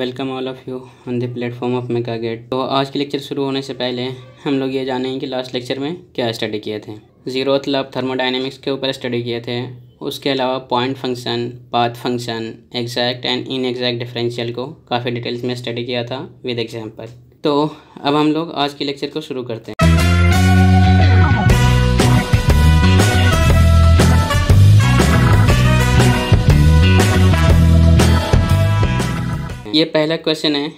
welcome all of you on the platform of Mega Gate तो आज के lecture शुरू होने से पहले हम लोग ये जानेंगे कि लास्ट लेक्चर में क्या स्टडी किए थे जीरो लब थर्मोडाइनमिक्स के ऊपर स्टडी किए थे उसके अलावा point function path function exact and inexact differential को काफ़ी डिटेल्स में स्टडी किया था विद एग्जाम्पल तो अब हम लोग आज के लेक्चर को शुरू करते हैं ये पहला क्वेश्चन है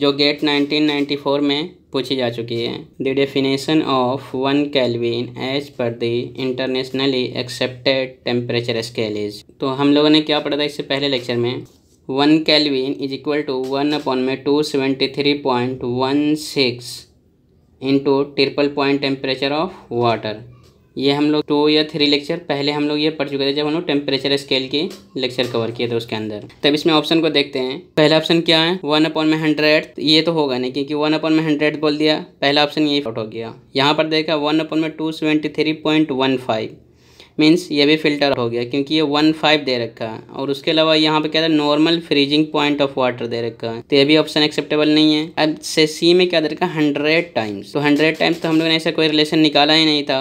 जो गेट 1994 में पूछी जा चुकी है the definition of one kelvin as per the internationally accepted temperature scale is तो हम लोगों ने क्या पढ़ा था इससे पहले लेक्चर में one kelvin is equal to one upon में two seventy three point one six into triple point temperature of water ये हम लोग टू या थ्री लेक्चर पहले हम लोग ये पढ़ चुके थे जब हम लोग टेम्परेचर स्केल के लेक्चर कवर किए थे उसके अंदर तब इसमें ऑप्शन को देखते हैं पहला ऑप्शन क्या है वन अपॉन में हंड्रेड ये तो होगा नहीं क्योंकि वन अपॉन में हंड्रेड बोल दिया पहला ऑप्शन ये फोट हो गया यहाँ पर देखा वन अपॉन में two seventy three point one five means ये भी फिल्टर हो गया क्योंकि ये वन फाइव दे रखा है और उसके अलावा यहाँ पे क्या था normal freezing point of water दे रखा है तो ये भी ऑप्शन एक्सेप्टेबल नहीं है अब से सी में क्या दे रखा है हंड्रेड टाइम्स तो हंड्रेड टाइम्स तो हम लोगों ने ऐसा कोई रिलेशन निकाला ही नहीं था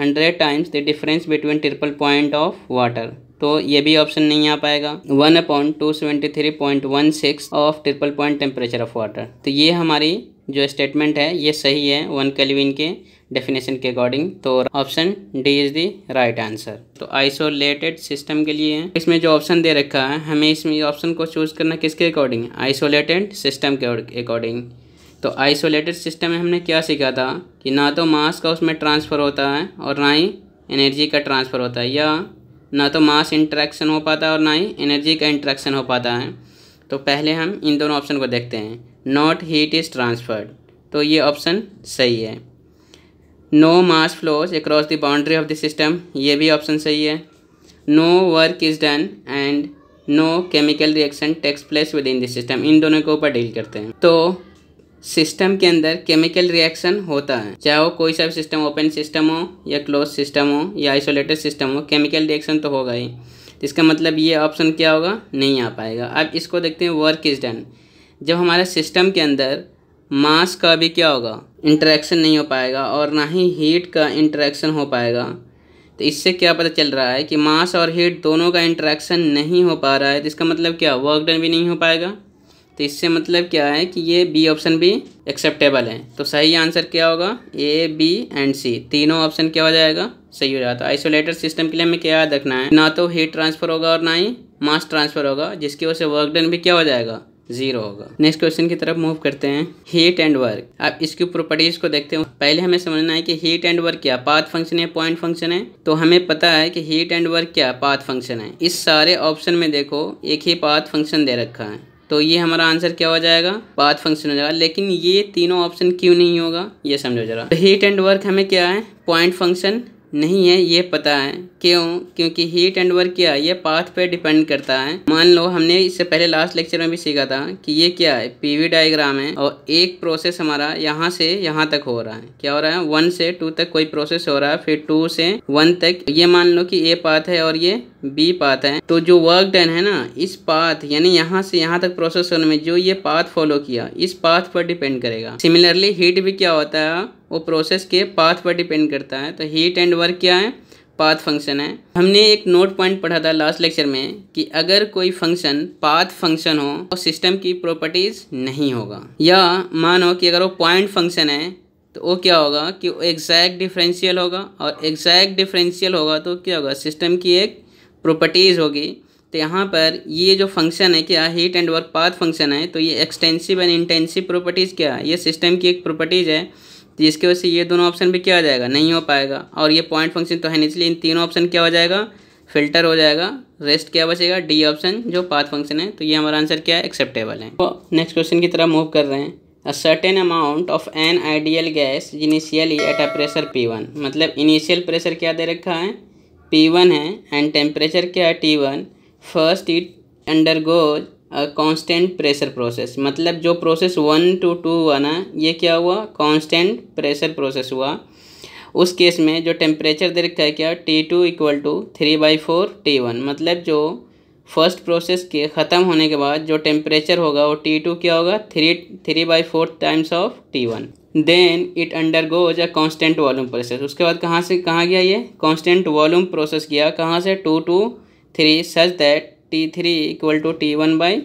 hundred times the difference between triple point of water तो ये भी ऑप्शन नहीं आ पाएगा one upon two seventy three point one six of triple point temperature of water तो ये हमारी जो स्टेटमेंट है ये सही है वन कैलविन के डेफिनेशन के अकॉर्डिंग तो option D is the right answer तो आइसोलेटेड सिस्टम के लिए इसमें जो ऑप्शन दे रखा है हमें इसमें ऑप्शन को चूज़ करना किसके अकॉर्डिंग आइसोलेटेड सिस्टम के अकॉर्डिंग तो आइसोलेटेड सिस्टम में हमने क्या सीखा था कि ना तो मास का उसमें ट्रांसफ़र होता है और ना ही एनर्जी का ट्रांसफ़र होता है या ना तो मास इंट्रैक्शन हो पाता है और ना ही एनर्जी का इंट्रैक्शन हो पाता है तो पहले हम इन दोनों ऑप्शन को देखते हैं नॉट हीट इज़ ट्रांसफर्ड तो ये ऑप्शन सही है no mass flows across the boundary of the system ये भी ऑप्शन सही है no work is done and no chemical reaction takes place within the system इन दोनों के ऊपर डील करते हैं तो सिस्टम के अंदर केमिकल रिएक्शन होता है चाहे वो कोई सा भी सिस्टम ओपन सिस्टम हो या क्लोज सिस्टम हो या आइसोलेटेड सिस्टम हो केमिकल रिएक्शन तो होगा ही इसका मतलब ये ऑप्शन क्या होगा नहीं आ पाएगा अब इसको देखते हैं वर्क इज डन जब हमारे सिस्टम के अंदर मास का भी क्या होगा इंटरेक्शन नहीं हो पाएगा और ना ही हीट का इंटरेक्शन हो पाएगा तो इससे क्या पता चल रहा है कि मास और हीट दोनों का इंटरेक्शन नहीं हो पा रहा है तो इसका मतलब क्या वर्क डन भी नहीं हो पाएगा तो इससे मतलब क्या है कि ये बी ऑप्शन भी एक्सेप्टेबल है तो सही आंसर क्या होगा ए बी एंड सी तीनों ऑप्शन क्या हो जाएगा सही हो जाता है आइसोलेटर सिस्टम के लिए हमें क्या याद रखना है ना तो हीट ट्रांसफर होगा और ना ही मास ट्रांसफर होगा जिसकी वजह से वर्क डन भी क्या हो जाएगा जीरो होगा नेक्स्ट क्वेश्चन की तरफ मूव करते हैं हीट एंड वर्क आप इसकी प्रॉपर्टीज़ को देखते हो पहले हमें समझना है कि हीट एंड वर्क क्या पाथ फंक्शन है पॉइंट फंक्शन है तो हमें पता है कि हीट एंड वर्क क्या पाथ फंक्शन है इस सारे ऑप्शन में देखो एक ही पाथ फंक्शन दे रखा है तो ये हमारा आंसर क्या हो जाएगा पाथ फंक्शन हो जाएगा लेकिन ये तीनों ऑप्शन क्यों नहीं होगा ये समझो जरा हीट एंड वर्क हमें क्या है पॉइंट फंक्शन नहीं है ये पता है क्यों क्योंकि हीट एंड वर्क क्या है ये पाथ पे डिपेंड करता है मान लो हमने इससे पहले लास्ट लेक्चर में भी सीखा था कि ये क्या है पीवी डायग्राम है और एक प्रोसेस हमारा यहाँ से यहाँ तक हो रहा है क्या हो रहा है वन से टू तक कोई प्रोसेस हो रहा है फिर टू से वन तक ये मान लो कि ए पाथ है और ये बी पाथ है तो जो वर्क डन है ना इस पाथ यानी यहाँ से यहाँ तक प्रोसेस होने में जो ये पाथ फॉलो किया इस पाथ पर डिपेंड करेगा सिमिलरली हीट भी क्या होता है वो प्रोसेस के पाथ पर डिपेंड करता है तो हीट एंड वर्क क्या है पाथ फंक्शन है हमने एक नोट पॉइंट पढ़ा था लास्ट लेक्चर में कि अगर कोई फंक्शन पाथ फंक्शन हो तो सिस्टम की प्रॉपर्टीज़ नहीं होगा या मानो कि अगर वो पॉइंट फंक्शन है तो वो क्या होगा कि वो एग्जैक्ट डिफरेंशियल होगा और एग्जैक्ट डिफरेंशियल होगा तो क्या होगा सिस्टम की एक प्रॉपर्टीज़ होगी तो यहाँ पर ये जो फंक्शन है क्या heat and work path function है तो ये एक्सटेंसिव एंड इंटेंसिव प्रॉपर्टीज़ क्या है ये सिस्टम की एक प्रॉपर्टीज़ है तो जिसकी वजह से ये दोनों ऑप्शन भी क्या हो जाएगा नहीं हो पाएगा और ये पॉइंट फंक्शन तो है नहीं इसलिए इन तीनों ऑप्शन क्या हो जाएगा फिल्टर हो जाएगा रेस्ट क्या बचेगा डी ऑप्शन जो पाथ फंक्शन है तो ये हमारा आंसर क्या है एक्सेप्टेबल है तो नेक्स्ट क्वेश्चन की तरह मूव कर रहे हैं a certain amount of an ideal gas initially at a pressure P one मतलब इनिशियल प्रेशर क्या दे रखा है पी वन है एंड टेम्परेचर क्या है T one first it undergoes constant pressure process मतलब जो प्रोसेस वन टू टू हुआ ना ये क्या हुआ कांस्टेंट प्रेशर प्रोसेस हुआ उस केस में जो टेम्परेचर दे रखा है क्या T two equal to three by four T one मतलब जो फर्स्ट प्रोसेस के ख़त्म होने के बाद जो टेम्परेचर होगा वो टी टू क्या होगा three three by four times of T one then it undergoes a constant volume process उसके बाद कहाँ से कहाँ गया ये कॉन्स्टेंट वॉलूम प्रोसेस गया कहाँ से two to three such that T three equal to T one by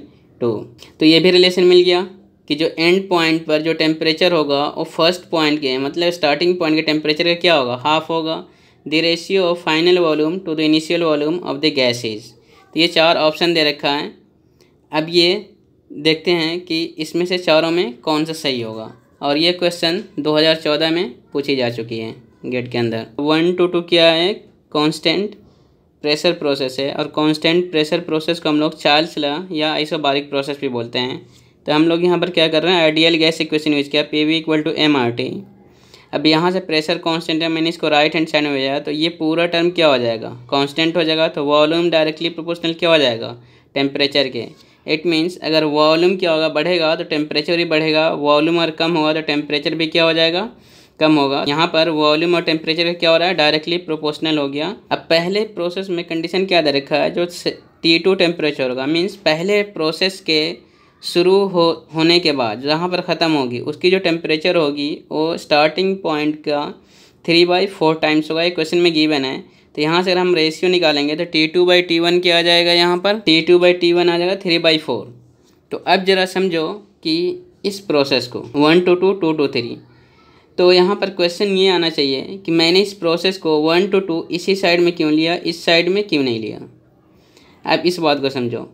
two तो ये भी रिलेशन मिल गया कि जो एंड पॉइंट पर जो टेम्परेचर होगा वो फर्स्ट पॉइंट के मतलब स्टार्टिंग पॉइंट के टेम्परेचर का क्या होगा हाफ होगा the ratio of final volume to the initial volume of the gases तो ये चार ऑप्शन दे रखा है अब ये देखते हैं कि इसमें से चारों में कौन सा सही होगा और ये क्वेश्चन 2014 में पूछी जा चुकी है गेट के अंदर वन टू टू क्या है कांस्टेंट प्रेशर प्रोसेस है और कांस्टेंट प्रेशर प्रोसेस को हम लोग चार्ल्स ला या आइसोबारिक प्रोसेस भी बोलते हैं तो हम लोग यहाँ पर क्या कर रहे हैं आइडियल गैस इक्वेशन यूज़ किया P V equal to M R T अब यहाँ से प्रेशर कांस्टेंट है मैंने इसको राइट हैंड साइड में भेजा तो ये पूरा टर्म क्या हो जाएगा कांस्टेंट हो जाएगा तो वॉल्यूम डायरेक्टली प्रोपोर्शनल क्या हो जाएगा टेम्परेचर के इट मीन्स अगर वॉल्यूम क्या होगा बढ़ेगा तो टेम्परेचर भी बढ़ेगा वॉल्यूम अगर कम होगा तो टेम्परेचर भी क्या हो जाएगा कम होगा यहाँ पर वॉल्यूम और टेम्परेचर क्या हो रहा है डायरेक्टली प्रोपोर्शनल हो गया अब पहले प्रोसेस में कंडीशन क्या दे रखा है जो टी टू टेम्परेचर होगा मीन्स पहले प्रोसेस के शुरू हो होने के बाद जहाँ पर ख़त्म होगी उसकी जो टेम्परेचर होगी वो स्टार्टिंग पॉइंट का थ्री बाई फोर टाइम्स होगा ये क्वेश्चन में गिवन है तो यहाँ से अगर हम रेशियो निकालेंगे तो T two by T one क्या आ जाएगा यहाँ पर T two by T one आ जाएगा थ्री बाई फोर तो अब ज़रा समझो कि इस प्रोसेस को one two two two to three तो यहाँ पर क्वेश्चन ये आना चाहिए कि मैंने इस प्रोसेस को वन टू टू इसी साइड में क्यों लिया इस साइड में क्यों नहीं लिया आप इस बात को समझो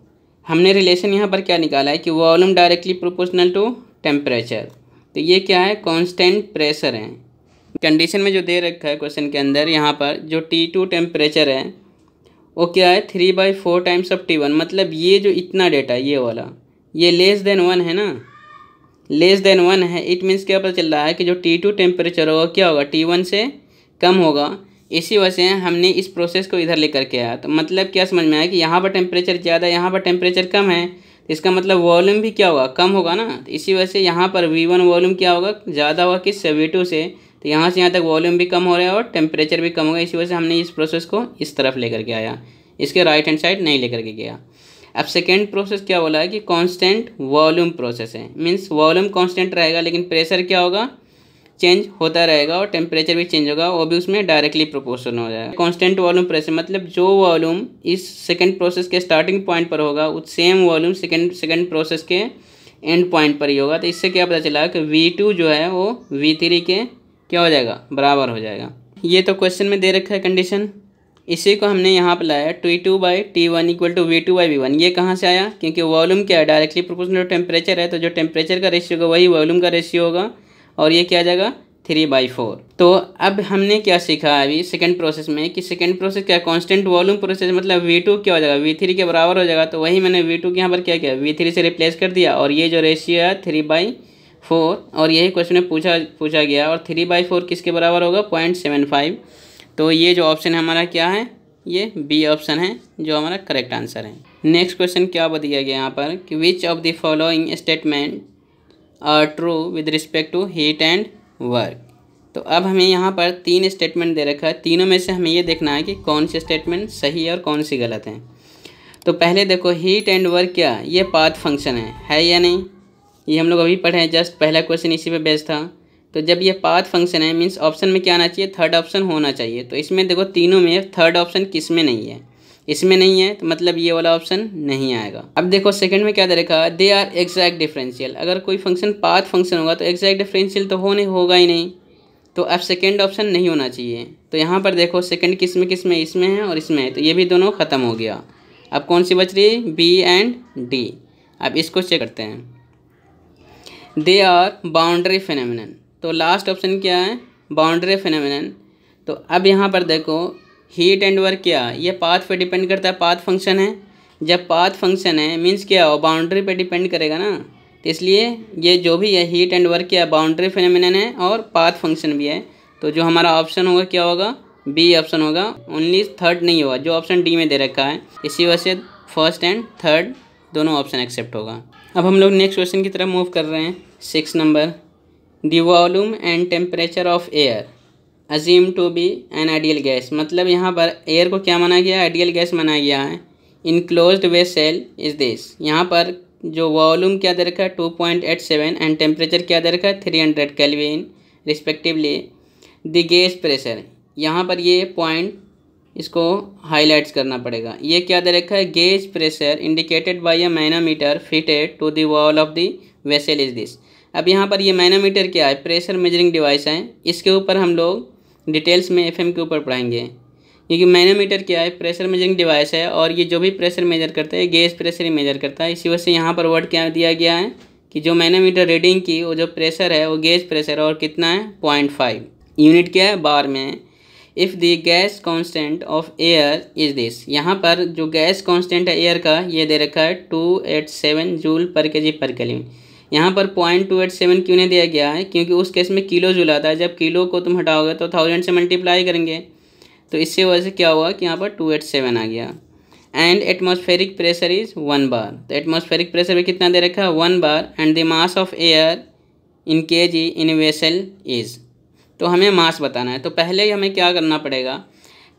हमने रिलेशन यहाँ पर क्या निकाला है कि volume directly proportional to temperature तो ये क्या है कांस्टेंट प्रेशर है कंडीशन में जो दे रखा है क्वेश्चन के अंदर यहाँ पर जो टी टू टेम्परेचर है वो क्या है three by four times of T one मतलब ये जो इतना डेटा है ये वाला ये लेस देन वन है ना लेस देन वन है इट मीन्स क्या पता चल रहा है कि जो टी टू टेम्परेचर होगा क्या होगा टी वन से कम होगा इसी वजह से हमने इस प्रोसेस को इधर लेकर के आया तो मतलब क्या समझ में आया कि यहाँ पर टेम्परेचर ज़्यादा यहाँ पर टेम्परेचर कम है तो इसका मतलब वॉल्यूम भी क्या होगा कम होगा ना तो इसी वजह से यहाँ पर वी वन वॉल्यूम क्या होगा ज़्यादा होगा किस से वी टू से तो यहाँ से यहाँ तक वॉल्यूम भी कम हो रहा है और टेम्परेचर भी कम होगा इसी वजह से हमने इस प्रोसेस को इस तरफ लेकर के आया इसके राइट हैंड साइड नहीं लेकर के गया अब सेकेंड प्रोसेस क्या बोला है कि कांस्टेंट वॉल्यूम प्रोसेस है मीन्स वॉल्यूम कांस्टेंट रहेगा लेकिन प्रेशर क्या होगा चेंज होता रहेगा और टेम्परेचर भी चेंज होगा वो भी उसमें डायरेक्टली प्रोपोर्शन हो जाएगा कांस्टेंट वॉल्यूम प्रेशर मतलब जो वॉल्यूम इस सेकेंड प्रोसेस के स्टार्टिंग पॉइंट पर होगा उस same volume second second process के एंड पॉइंट पर ही होगा तो इससे क्या पता चला कि वी टू जो है वो वी थ्री के क्या हो जाएगा बराबर हो जाएगा ये तो क्वेश्चन में दे रखा है कंडीशन इसी को हमने यहाँ पर लाया T two by T one equal to V two by V one ये कहाँ से आया क्योंकि वॉल्यूम क्या है डायरेक्टली प्रोपोर्शनल टू टेम्परेचर है तो जो टेम्परेचर का रेशियो होगा वही वॉल्यूम का रेशियो होगा और ये क्या आ जाएगा थ्री बाई फोर तो अब हमने क्या सीखा अभी सेकेंड प्रोसेस में कि सेकेंड प्रोसेस क्या कॉन्स्टेंट वॉल्यूम प्रोसेस मतलब वी टू क्या हो जाएगा वी थ्री के बराबर हो जाएगा तो वही मैंने वी टू के यहाँ पर क्या किया वी थ्री से रिप्लेस कर दिया और ये जो रेशियो है थ्री बाई फोर और यही क्वेश्चन में पूछा पूछा गया और थ्री बाई फोर किसके बराबर होगा पॉइंट सेवन फाइव तो ये जो ऑप्शन है हमारा क्या है ये बी ऑप्शन है जो हमारा करेक्ट आंसर है नेक्स्ट क्वेश्चन क्या बताया गया यहाँ पर कि which of the following statement are true with respect to heat and work तो अब हमें यहाँ पर तीन स्टेटमेंट दे रखा है तीनों में से हमें ये देखना है कि कौन सी स्टेटमेंट सही है और कौन सी गलत है तो पहले देखो हीट एंड वर्क क्या ये पाथ फंक्शन है है या नहीं ये हम लोग अभी पढ़े हैं जस्ट पहला क्वेश्चन इसी पे बेस्ट था तो जब ये पाथ फंक्शन है मीन्स ऑप्शन में क्या आना चाहिए थर्ड ऑप्शन होना चाहिए तो इसमें देखो तीनों में थर्ड ऑप्शन किस में नहीं है इसमें नहीं है तो मतलब ये वाला ऑप्शन नहीं आएगा अब देखो सेकंड में क्या दे रखा है दे आर एग्जैक्ट डिफरेंशियल अगर कोई फंक्शन पाथ फंक्शन होगा तो एग्जैक्ट डिफरेंशियल तो होने होगा ही नहीं तो अब सेकेंड ऑप्शन नहीं होना चाहिए तो यहाँ पर देखो सेकेंड किस में किस में इसमें है और इसमें है तो ये भी दोनों ख़त्म हो गया अब कौन सी बच रही है बी एंड डी अब इसको चेक करते हैं दे आर बाउंड्री फिनमिनन तो लास्ट ऑप्शन क्या है बाउंड्री फिनमिन तो अब यहाँ पर देखो हीट एंड वर्क क्या ये पाथ पे डिपेंड करता है पाथ फंक्शन है जब पाथ फंक्शन है मीन्स क्या हो बाउंड्री पे डिपेंड करेगा ना तो इसलिए ये जो भी है हीट एंड वर्क क्या बाउंड्री फिनमिन है और पाथ फंक्शन भी है तो जो हमारा ऑप्शन होगा क्या होगा बी ऑप्शन होगा ओनली थर्ड नहीं होगा जो ऑप्शन डी में दे रखा है इसी वजह से फर्स्ट एंड थर्ड दोनों ऑप्शन एक्सेप्ट होगा अब हम लोग नेक्स्ट क्वेश्चन की तरफ मूव कर रहे हैं six number the volume and temperature of air assumed to be an ideal gas मतलब यहाँ पर एयर को क्या माना गया आइडियल गैस माना गया है enclosed vessel is this यहाँ पर जो वॉलूम क्या दे रखा है two point eight seven and temperature क्या दे रखा है three hundred kelvin respectively the gas pressure यहाँ पर ये पॉइंट इसको हाईलाइट्स करना पड़ेगा ये क्या दे रखा है gauge pressure indicated by a manometer fitted to the wall of the vessel is this अब यहाँ पर ये मैनोमीटर क्या है प्रेशर मेजरिंग डिवाइस है इसके ऊपर हम लोग डिटेल्स में एफएम के ऊपर पढ़ाएंगे क्योंकि मैनोमीटर क्या है प्रेशर मेजरिंग डिवाइस है और ये जो भी प्रेशर मेजर करता है गैस प्रेशर ही मेजर करता है इसी वजह से यहाँ पर वर्ड क्या दिया गया है कि जो मैनोमीटर रीडिंग की वो जो प्रेशर है वो गैस प्रेशर और कितना है पॉइंट फाइव यूनिट क्या है बार में if the gas constant of air is this यहाँ पर जो गैस कॉन्सटेंट है एयर का ये दे रखा है टू एट सेवन जूल पर के जी पर केल्विन यहाँ पर पॉइंट टू एट सेवन क्यों नहीं दिया गया है क्योंकि उस केस में किलो जूल आता है जब किलो को तुम हटाओगे तो थाउजेंड से मल्टीप्लाई करेंगे तो इससे वजह से क्या हुआ कि यहाँ पर टू एट सेवन आ गया and atmospheric pressure is one bar तो एटमोस्फेरिक प्रेशर में कितना दे रखा है one bar and the mass of air in K G in vessel is तो हमें मास बताना है तो पहले हमें क्या करना पड़ेगा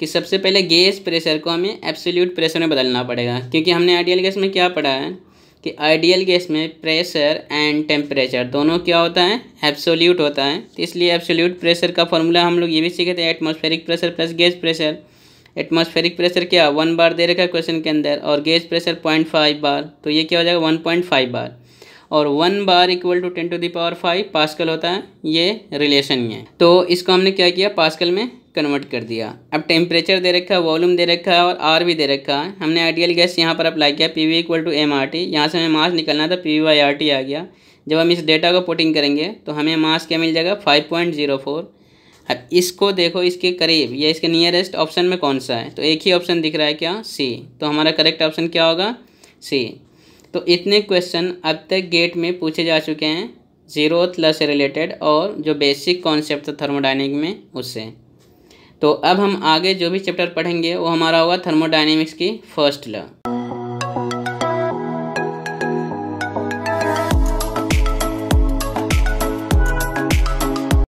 कि सबसे पहले गैस प्रेशर को हमें एब्सोल्यूट प्रेशर में बदलना पड़ेगा क्योंकि हमने आइडियल गैस में क्या पढ़ा है कि आइडियल गैस में प्रेशर एंड टेम्परेचर दोनों क्या होता है एब्सोल्यूट होता है तो इसलिए एब्सोल्यूट प्रेशर का फॉर्मूला हम लोग ये भी सीखे थे atmospheric pressure plus gas pressure atmospheric pressure क्या वन बार दे रखा है क्वेश्चन के अंदर और gas pressure point five bar तो ये क्या हो जाएगा वन पॉइंट फाइव बार और one bar equal to ten to the power five pascal होता है ये रिलेशन ही है तो इसको हमने क्या किया पास्कल में कन्वर्ट कर दिया अब टेम्परेचर दे रखा है वॉल्यूम दे रखा है और आर भी दे रखा है हमने आइडियल गैस यहाँ पर अप्लाई किया P V equal to M R T यहाँ से हमें मास निकलना था P V by R T आ गया जब हम इस डेटा को पुटिंग करेंगे तो हमें मास क्या मिल जाएगा फाइव पॉइंट जीरो फोर अब इसको देखो इसके करीब या इसके नियरेस्ट ऑप्शन में कौन सा है तो एक ही ऑप्शन दिख रहा है क्या सी तो हमारा करेक्ट ऑप्शन क्या होगा सी तो इतने क्वेश्चन अब तक गेट में पूछे जा चुके हैं जीरो लस से रिलेटेड और जो बेसिक कॉन्सेप्ट था थर्मोडाइनिक में उससे तो अब हम आगे जो भी चैप्टर पढ़ेंगे वो हमारा होगा थर्मोडाइनेमिक्स की फर्स्ट लॉ